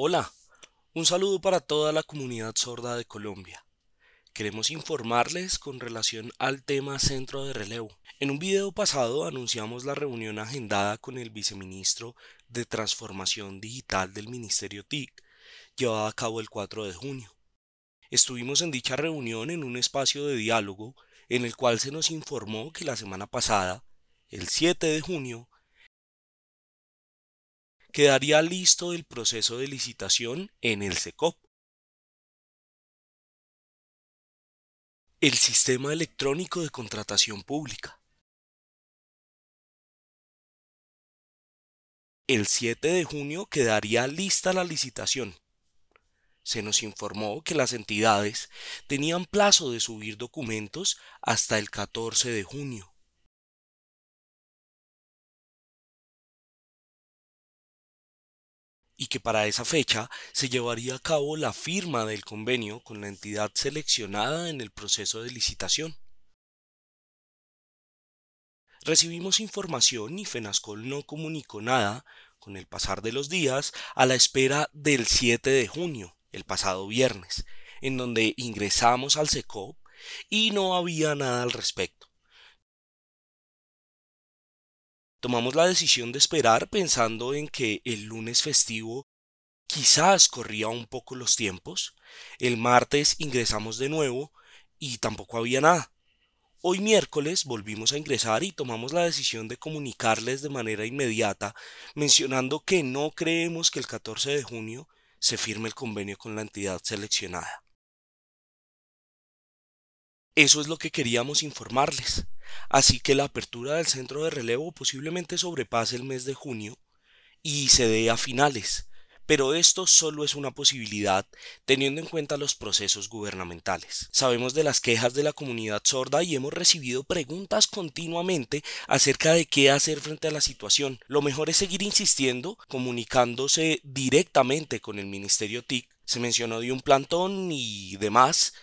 Hola, un saludo para toda la comunidad sorda de Colombia. Queremos informarles con relación al tema centro de relevo. En un video pasado anunciamos la reunión agendada con el viceministro de Transformación Digital del Ministerio TIC, llevada a cabo el 4 de junio. Estuvimos en dicha reunión en un espacio de diálogo en el cual se nos informó que la semana pasada, el 7 de junio, quedaría listo el proceso de licitación en el SECOP. El sistema electrónico de contratación pública. El 7 de junio quedaría lista la licitación. Se nos informó que las entidades tenían plazo de subir documentos hasta el 14 de junio. y que para esa fecha se llevaría a cabo la firma del convenio con la entidad seleccionada en el proceso de licitación. Recibimos información y FENASCOL no comunicó nada con el pasar de los días a la espera del 7 de junio, el pasado viernes, en donde ingresamos al SECOP y no había nada al respecto. Tomamos la decisión de esperar pensando en que el lunes festivo quizás corría un poco los tiempos, el martes ingresamos de nuevo y tampoco había nada. Hoy miércoles volvimos a ingresar y tomamos la decisión de comunicarles de manera inmediata, mencionando que no creemos que el 14 de junio se firme el convenio con la entidad seleccionada. Eso es lo que queríamos informarles así que la apertura del centro de relevo posiblemente sobrepase el mes de junio y se dé a finales, pero esto solo es una posibilidad teniendo en cuenta los procesos gubernamentales. Sabemos de las quejas de la comunidad sorda y hemos recibido preguntas continuamente acerca de qué hacer frente a la situación. Lo mejor es seguir insistiendo, comunicándose directamente con el Ministerio TIC. Se mencionó de un plantón y demás,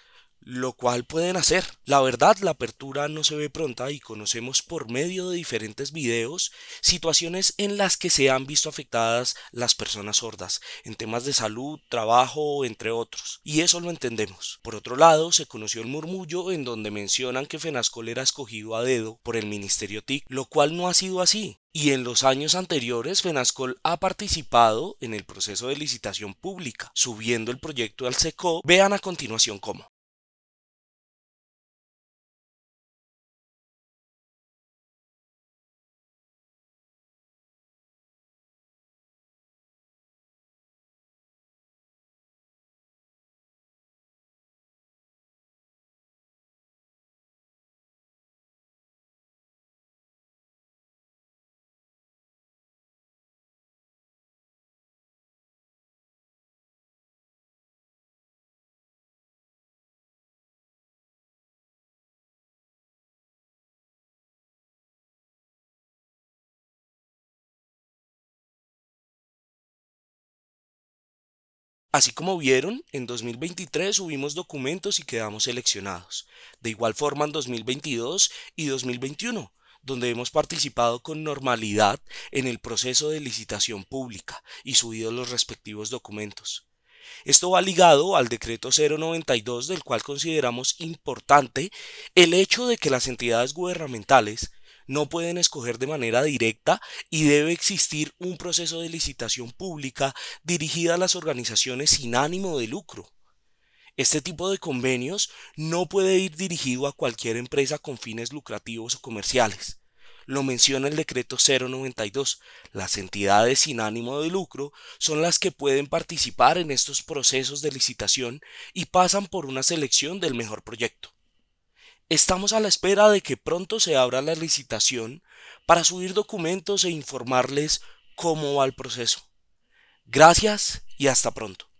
lo cual pueden hacer. La verdad, la apertura no se ve pronta y conocemos por medio de diferentes videos situaciones en las que se han visto afectadas las personas sordas, en temas de salud, trabajo, entre otros. Y eso lo entendemos. Por otro lado, se conoció el murmullo en donde mencionan que Fenascol era escogido a dedo por el Ministerio TIC, lo cual no ha sido así. Y en los años anteriores, Fenascol ha participado en el proceso de licitación pública, subiendo el proyecto al SECO. Vean a continuación cómo. Así como vieron, en 2023 subimos documentos y quedamos seleccionados. De igual forma en 2022 y 2021, donde hemos participado con normalidad en el proceso de licitación pública y subido los respectivos documentos. Esto va ligado al decreto 092 del cual consideramos importante el hecho de que las entidades gubernamentales no pueden escoger de manera directa y debe existir un proceso de licitación pública dirigida a las organizaciones sin ánimo de lucro. Este tipo de convenios no puede ir dirigido a cualquier empresa con fines lucrativos o comerciales. Lo menciona el decreto 092. Las entidades sin ánimo de lucro son las que pueden participar en estos procesos de licitación y pasan por una selección del mejor proyecto. Estamos a la espera de que pronto se abra la licitación para subir documentos e informarles cómo va el proceso. Gracias y hasta pronto.